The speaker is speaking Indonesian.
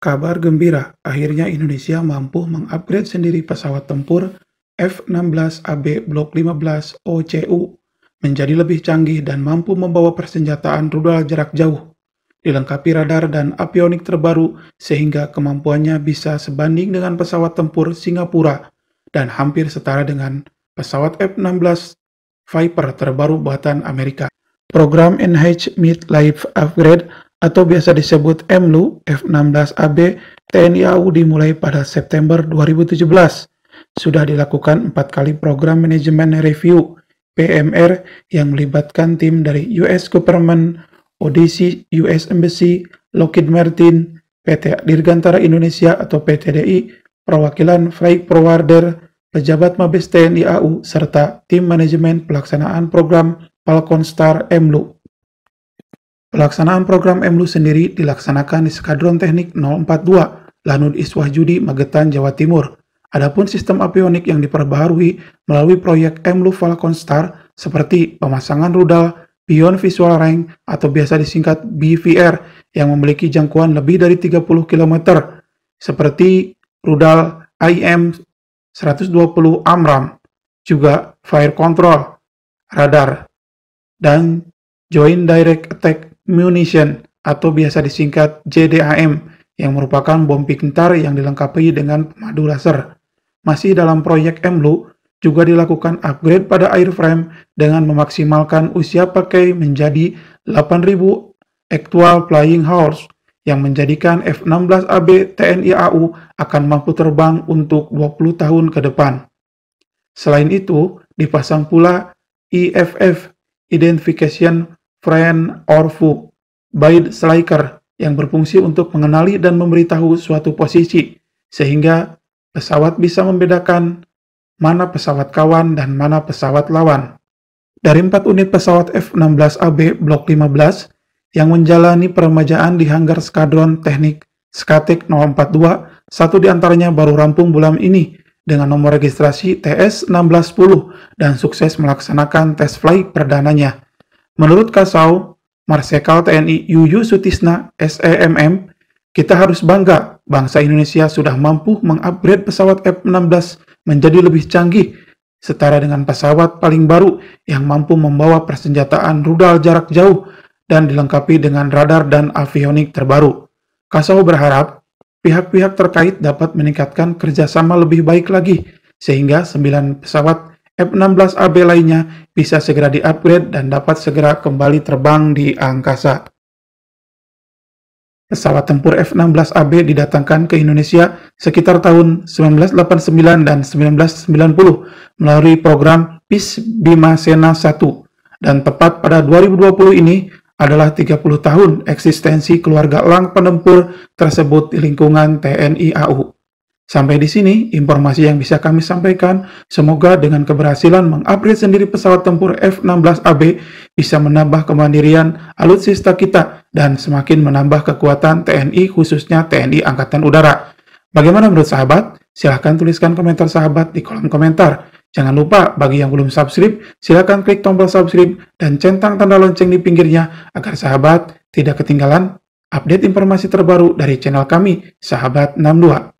Kabar gembira, akhirnya Indonesia mampu mengupgrade sendiri pesawat tempur F-16AB Blok 15 OCU menjadi lebih canggih dan mampu membawa persenjataan rudal jarak jauh, dilengkapi radar dan avionik terbaru sehingga kemampuannya bisa sebanding dengan pesawat tempur Singapura dan hampir setara dengan pesawat F-16 Viper terbaru buatan Amerika. Program NH Mid-Life Upgrade atau biasa disebut MLU F16AB TNI AU dimulai pada September 2017. Sudah dilakukan empat kali program manajemen review PMR yang melibatkan tim dari US Government, ODC US Embassy, Lockheed Martin, PT Dirgantara Indonesia atau PTDI, perwakilan freight forwarder, pejabat Mabes TNI AU, serta tim manajemen pelaksanaan program Falcon Star MLU. Pelaksanaan program EMLU sendiri dilaksanakan di Skadron Teknik 042, Lanud Iswahjudi, Magetan, Jawa Timur. Adapun sistem avionik yang diperbaharui melalui proyek EMLU Falcon Star seperti pemasangan rudal Beyond Visual Range atau biasa disingkat BVR yang memiliki jangkauan lebih dari 30 km seperti rudal IM 120 AMRAM, juga fire control, radar, dan joint direct attack munition atau biasa disingkat JDAM yang merupakan bom pintar yang dilengkapi dengan pemadu laser. Masih dalam proyek MLU, juga dilakukan upgrade pada airframe dengan memaksimalkan usia pakai menjadi 8.000 actual flying hours yang menjadikan F-16AB TNI AU akan mampu terbang untuk 20 tahun ke depan. Selain itu, dipasang pula EFF Identification Fran Orfu, Baid Sliker, yang berfungsi untuk mengenali dan memberitahu suatu posisi, sehingga pesawat bisa membedakan mana pesawat kawan dan mana pesawat lawan. Dari empat unit pesawat F-16AB Blok 15 yang menjalani peremajaan di hanggar Skadron Teknik Skatek 042, satu di antaranya baru rampung bulan ini dengan nomor registrasi TS 1610 dan sukses melaksanakan tes flight perdananya. Menurut Kasau, Marsekal TNI Yuyu Sutisna, SEMM, kita harus bangga bangsa Indonesia sudah mampu mengupgrade pesawat F-16 menjadi lebih canggih, setara dengan pesawat paling baru yang mampu membawa persenjataan rudal jarak jauh dan dilengkapi dengan radar dan avionik terbaru. Kasau berharap pihak-pihak terkait dapat meningkatkan kerjasama lebih baik lagi, sehingga 9 pesawat F-16AB lainnya bisa segera diupgrade dan dapat segera kembali terbang di angkasa. Pesawat tempur F-16AB didatangkan ke Indonesia sekitar tahun 1989 dan 1990 melalui program PIS Bima Sena 1 dan tepat pada 2020 ini adalah 30 tahun eksistensi keluarga Elang penempur tersebut di lingkungan TNI AU. Sampai di sini informasi yang bisa kami sampaikan. Semoga dengan keberhasilan mengupgrade sendiri pesawat tempur F-16AB bisa menambah kemandirian alutsista kita dan semakin menambah kekuatan TNI khususnya TNI Angkatan Udara. Bagaimana menurut sahabat? Silahkan tuliskan komentar sahabat di kolom komentar. Jangan lupa bagi yang belum subscribe, silahkan klik tombol subscribe dan centang tanda lonceng di pinggirnya agar sahabat tidak ketinggalan update informasi terbaru dari channel kami, Sahabat 62.